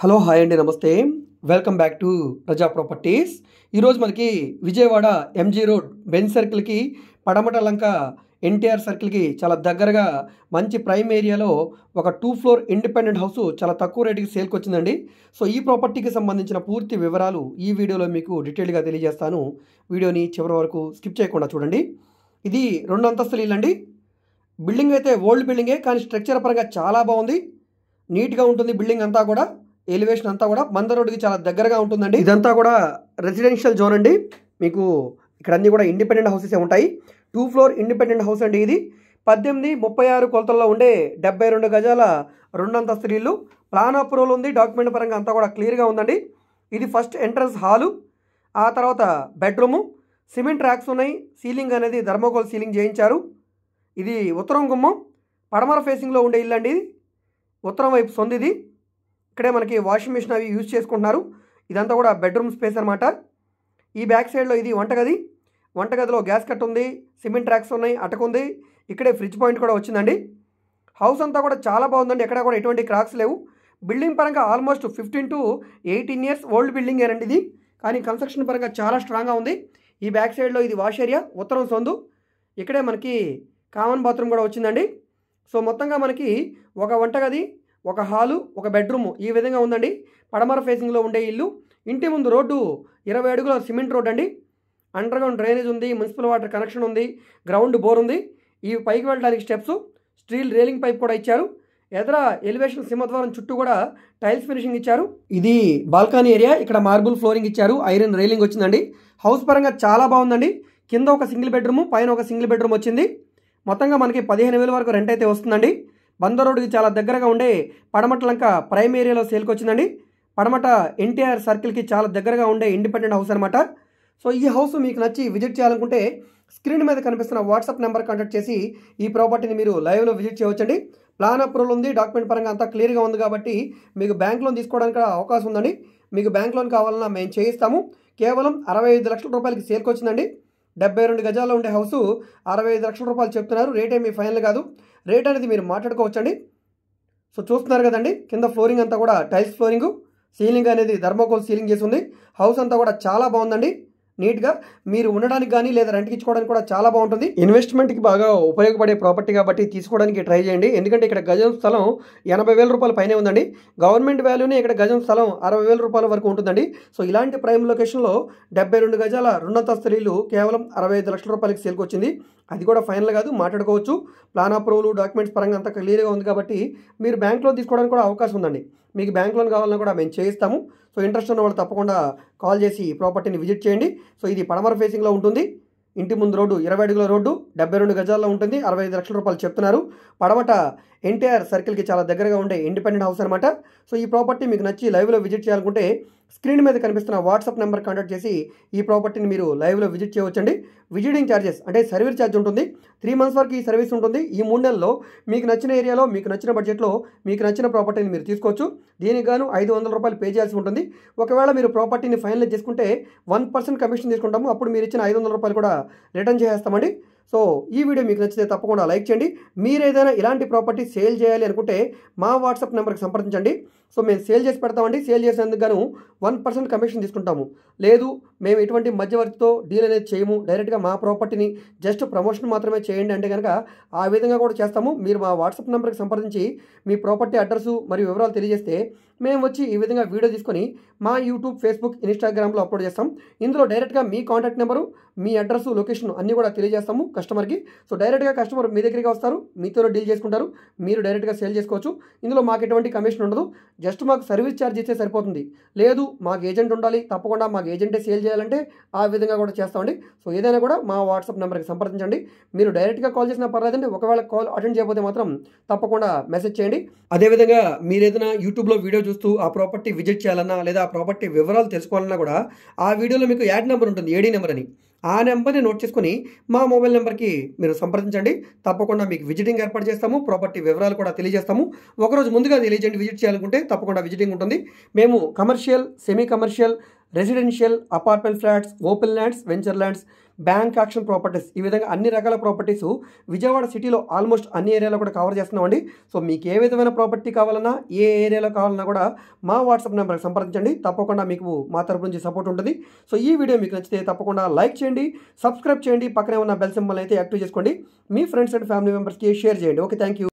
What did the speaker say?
hello hi అండి నమస్తే welcome back to Praja properties ఈరోజు మనకి విజయవాడ ఎంజీ రోడ్ బెన్ సర్కిల్కి పడమట లంక ఎన్టీఆర్ సర్కిల్కి చాలా దగ్గరగా మంచి ప్రైమ్ ఏరియాలో ఒక టూ ఫ్లోర్ ఇండిపెండెంట్ హౌస్ చాలా తక్కువ రేటుకి సేల్కి వచ్చిందండి సో ఈ ప్రాపర్టీకి సంబంధించిన పూర్తి వివరాలు ఈ వీడియోలో మీకు డీటెయిల్గా తెలియజేస్తాను వీడియోని చివరి వరకు స్కిప్ చేయకుండా చూడండి ఇది రెండు అంతస్తులు ఇల్లండి బిల్డింగ్ అయితే ఓల్డ్ బిల్డింగే కానీ స్ట్రక్చర్ పరంగా చాలా బాగుంది నీట్గా ఉంటుంది బిల్డింగ్ అంతా కూడా ఎలివేషన్ అంతా కూడా మందర్ రోడ్కి చాలా దగ్గరగా ఉంటుందండి ఇదంతా కూడా రెసిడెన్షియల్ జోన్ అండి మీకు ఇక్కడ అన్నీ కూడా ఇండిపెండెంట్ హౌసెసే ఉంటాయి టూ ఫ్లోర్ ఇండిపెండెంట్ హౌస్ అండి ఇది పద్దెనిమిది ముప్పై ఆరు కొలతల్లో ఉండే డెబ్బై రెండు గజాల రెండంతస్తు ఇల్లు ప్లాన్ అప్రూవల్ ఉంది డాక్యుమెంట్ పరంగా అంతా కూడా క్లియర్గా ఉందండి ఇది ఫస్ట్ ఎంట్రన్స్ హాలు ఆ తర్వాత బెడ్రూము సిమెంట్ ర్యాక్స్ ఉన్నాయి సీలింగ్ అనేది ధర్మకోల్ సీలింగ్ చేయించారు ఇది ఉత్తరం గుమ్మం పడమర ఫేసింగ్లో ఉండే ఇల్లు అండి ఇది ఉత్తరం వైపు ఇది ఇక్కడే మనకి వాషింగ్ మిషన్ అవి యూజ్ చేసుకుంటున్నారు ఇదంతా కూడా బెడ్రూమ్ స్పేస్ అనమాట ఈ బ్యాక్ సైడ్లో ఇది వంటగది వంటగదిలో గ్యాస్ కట్ ఉంది సిమెంట్ ట్రాక్స్ ఉన్నాయి అటక ఉంది ఇక్కడే ఫ్రిడ్జ్ పాయింట్ కూడా వచ్చిందండి హౌస్ అంతా కూడా చాలా బాగుందండి ఎక్కడ కూడా ఎటువంటి క్రాక్స్ లేవు బిల్డింగ్ పరంగా almost fifteen to eighteen years old building ఏనండి ఇది కానీ కన్స్ట్రక్షన్ పరంగా చాలా స్ట్రాంగ్గా ఉంది ఈ బ్యాక్ సైడ్లో ఇది వాష్ ఏరియా ఉత్తరం సొందు ఇక్కడే మనకి కామన్ బాత్రూమ్ కూడా వచ్చిందండి సో మొత్తంగా మనకి ఒక వంటగది ఒక హాలు ఒక బెడ్రూమ్ ఈ విధంగా ఉందండి పడమర ఫేసింగ్లో ఉండే ఇల్లు ఇంటి ముందు రోడ్డు ఇరవై అడుగుల సిమెంట్ రోడ్ అండి అండర్గ్రౌండ్ డ్రైనేజ్ ఉంది మున్సిపల్ వాటర్ కనెక్షన్ ఉంది గ్రౌండ్ బోర్ ఉంది ఈ పైకి వెళ్ళడానికి స్టెప్స్ స్టీల్ రేలింగ్ పైప్ కూడా ఇచ్చారు ఎదర ఎలివేషన్ సింహద్వారం చుట్టూ కూడా టైల్స్ ఫినిషింగ్ ఇచ్చారు ఇది బాల్కనీ ఏరియా ఇక్కడ మార్బుల్ ఫ్లోరింగ్ ఇచ్చారు ఐరన్ రైలింగ్ వచ్చిందండి హౌస్ పరంగా చాలా బాగుందండి కింద ఒక సింగిల్ బెడ్రూమ్ పైన ఒక సింగిల్ బెడ్రూమ్ వచ్చింది మొత్తంగా మనకి పదిహేను వేల వరకు రెంట్ అయితే వస్తుందండి రోడ్డుకి చాలా దగ్గరగా ఉండే పడమటలంక ప్రైమ్ ఏరియాలో సేల్కి వచ్చిందండి పడమట ఎన్టీఆర్ సర్కిల్కి చాలా దగ్గరగా ఉండే ఇండిపెండెంట్ హౌస్ అనమాట సో ఈ హౌస్ మీకు నచ్చి విజిట్ చేయాలనుకుంటే స్క్రీన్ మీద కనిపిస్తున్న వాట్సాప్ నెంబర్ కాంటాక్ట్ చేసి ఈ ప్రాపర్టీని మీరు లైవ్లో విజిట్ చేయవచ్చండి ప్లాన్ అప్రూవల్ ఉంది డాక్యుమెంట్ పరంగా అంతా క్లియర్గా ఉంది కాబట్టి మీకు బ్యాంక్ లోన్ తీసుకోవడానికి అవకాశం ఉందండి మీకు బ్యాంక్ లోన్ కావాలన్నా మేము చేయిస్తాము కేవలం అరవై ఐదు లక్షల రూపాయలకి సేల్కొచ్చిందండి డెబ్బై రెండు గజాల్లో ఉండే హౌస్ అరవై ఐదు లక్షల రూపాయలు చెప్తున్నారు రేట్ ఏమీ ఫైనల్ కాదు రేట్ అనేది మీరు మాట్లాడుకోవచ్చండి సో చూస్తున్నారు కదండి కింద ఫ్లోరింగ్ అంతా కూడా టైల్స్ ఫ్లోరింగు సీలింగ్ అనేది ధర్మకోల్ సీలింగ్ చేసి ఉంది హౌస్ అంతా కూడా చాలా బాగుందండి నీట్గా మీరు ఉండడానికి కానీ లేదా రెంట్కి ఇచ్చుకోవడానికి కూడా చాలా బాగుంటుంది ఇన్వెస్ట్మెంట్కి బాగా ఉపయోగపడే ప్రాపర్టీ కాబట్టి తీసుకోవడానికి ట్రై చేయండి ఎందుకంటే ఇక్కడ గజం స్థలం ఎనభై వేల రూపాయల పైనే ఉందండి గవర్నమెంట్ వాల్యూనే ఇక్కడ గజం స్థలం అరవై రూపాయల వరకు ఉంటుందండి సో ఇలాంటి ప్రైమ్ లొకేషన్లో డెబ్బై రెండు గజాల రెండంతస్తు కేవలం అరవై ఐదు లక్షల రూపాయలకి సేల్కి వచ్చింది అది కూడా ఫైనల్ కాదు మాట్లాడుకోవచ్చు ప్లాన్ అప్రూవల్ డాక్యుమెంట్స్ పరంగా అంతా క్లియర్గా ఉంది కాబట్టి మీరు బ్యాంక్ లోన్ తీసుకోవడానికి కూడా అవకాశం ఉందండి మీకు బ్యాంక్ లోన్ కావాలన్నా కూడా మేము చేయిస్తాము సో ఇంట్రెస్ట్ ఉన్న వాళ్ళు తప్పకుండా కాల్ చేసి ప్రాపర్టీని విజిట్ చేయండి సో ఇది పడమర ఫేసింగ్లో ఉంటుంది ఇంటి ముందు రోడ్డు ఇరవై అడుగుల రోడ్డు డెబ్బై రెండు గజాల్లో ఉంటుంది అరవై ఐదు లక్షల రూపాయలు చెప్తున్నారు పడమట ఎన్టీఆర్ సర్కిల్కి చాలా దగ్గరగా ఉండే ఇండిపెండెంట్ హౌస్ అనమాట సో ఈ ప్రాపర్టీ మీకు నచ్చి లైవ్లో విజిట్ చేయాలనుకుంటే స్క్రీన్ మీద కనిపిస్తున్న వాట్సాప్ నెంబర్ కాంటాక్ట్ చేసి ఈ ప్రాపర్టీని మీరు లైవ్లో విజిట్ చేయవచ్చండి విజిటింగ్ ఛార్జెస్ అంటే సర్వీస్ ఛార్జ్ ఉంటుంది త్రీ మంత్స్ వరకు ఈ సర్వీస్ ఉంటుంది ఈ మూడు నెలల్లో మీకు నచ్చిన ఏరియాలో మీకు నచ్చిన బడ్జెట్లో మీకు నచ్చిన ప్రాపర్టీని మీరు తీసుకోవచ్చు దీనికి గాను ఐదు వందల రూపాయలు పే చేయాల్సి ఉంటుంది ఒకవేళ మీరు ప్రాపర్టీని ఫైనలైజ్ చేసుకుంటే వన్ పర్సెంట్ కమిషన్ తీసుకుంటాము అప్పుడు మీరు ఇచ్చిన ఐదు వందల రూపాయలు కూడా రిటర్న్ చేసేస్తామండి సో ఈ వీడియో మీకు నచ్చితే తప్పకుండా లైక్ చేయండి మీరు ఏదైనా ఇలాంటి ప్రాపర్టీ సేల్ చేయాలి అనుకుంటే మా వాట్సాప్ నెంబర్కి సంప్రదించండి సో మేము సేల్ చేసి పెడతామండి సేల్ చేసేందుకు గాను వన్ పర్సెంట్ కమిషన్ తీసుకుంటాము లేదు మేము ఎటువంటి మధ్యవర్తితో డీల్ అనేది చేయము డైరెక్ట్గా మా ప్రాపర్టీని జస్ట్ ప్రమోషన్ మాత్రమే చేయండి అంటే కనుక ఆ విధంగా కూడా చేస్తాము మీరు మా వాట్సాప్ నెంబర్కి సంప్రదించి మీ ప్రాపర్టీ అడ్రస్ మరియు వివరాలు తెలియజేస్తే మేము వచ్చి ఈ విధంగా వీడియో తీసుకొని మా యూట్యూబ్ ఫేస్బుక్ ఇన్స్టాగ్రామ్లో అప్లోడ్ చేస్తాం ఇందులో డైరెక్ట్గా మీ కాంటాక్ట్ నెంబరు మీ అడ్రస్ లొకేషన్ అన్నీ కూడా తెలియజేస్తాము కస్టమర్కి సో డైరెక్ట్గా కస్టమర్ మీ దగ్గరికి వస్తారు మీతో డీల్ చేసుకుంటారు మీరు డైరెక్ట్గా సేల్ చేసుకోవచ్చు ఇందులో మాకు ఎటువంటి కమిషన్ ఉండదు జస్ట్ మాకు సర్వీస్ ఛార్జ్ ఇస్తే సరిపోతుంది లేదు మాకు ఏజెంట్ ఉండాలి తప్పకుండా మాకు ఏజెంటే సేల్ చేయాలంటే ఆ విధంగా కూడా చేస్తామండి సో ఏదైనా కూడా మా వాట్సాప్ నెంబర్కి సంప్రదించండి మీరు డైరెక్ట్గా కాల్ చేసినా పర్లేదండి ఒకవేళ కాల్ అటెండ్ చేయకపోతే మాత్రం తప్పకుండా మెసేజ్ చేయండి అదేవిధంగా మీరు ఏదైనా యూట్యూబ్లో వీడియో చూస్తూ ఆ ప్రాపర్టీ విజిట్ చేయాలన్నా లేదా ఆ ప్రాపర్టీ వివరాలు తెలుసుకోవాలన్నా కూడా ఆ వీడియోలో మీకు యాడ్ నెంబర్ ఉంటుంది ఏడీ నెంబర్ అని ఆ నెంబర్ని నోట్ చేసుకుని మా మొబైల్ నెంబర్కి మీరు సంప్రదించండి తప్పకుండా మీకు విజిటింగ్ ఏర్పాటు చేస్తాము ప్రాపర్టీ వివరాలు కూడా తెలియజేస్తాము ఒకరోజు ముందుగా తెలియజేయండి విజిట్ చేయాలనుకుంటే తప్పకుండా విజిటింగ్ ఉంటుంది మేము commercial semi commercial residential apartment flats open lands venture lands bank auction properties ఈ విధంగా అన్ని రకాల ప్రాపర్టీస్ విజయవాడ సిటీలో ఆల్మోస్ట్ అన్ని ఏరియాలో కూడా కవర్ చేస్తున్నామండి సో మీకు ఏ విధమైన ప్రాపర్టీ కావాలన్నా ఏ ఏరియాలో కావాలన్నా కూడా మా వాట్సాప్ నెంబర్కి సంప్రదించండి తప్పకుండా మీకు మా తరపు నుంచి సపోర్ట్ ఉంటుంది సో ఈ వీడియో మీకు నచ్చితే తప్పకుండా లైక్ చేయండి సబ్స్క్రైబ్ చేయండి పక్కనే ఉన్న బెల్ సింబల్ అయితే యాక్టివ్ చేసుకోండి మీ ఫ్రెండ్స్ అండ్ ఫ్యామిలీ మెంబర్స్కి షేర్ చేయండి ఓకే థ్యాంక్ యూ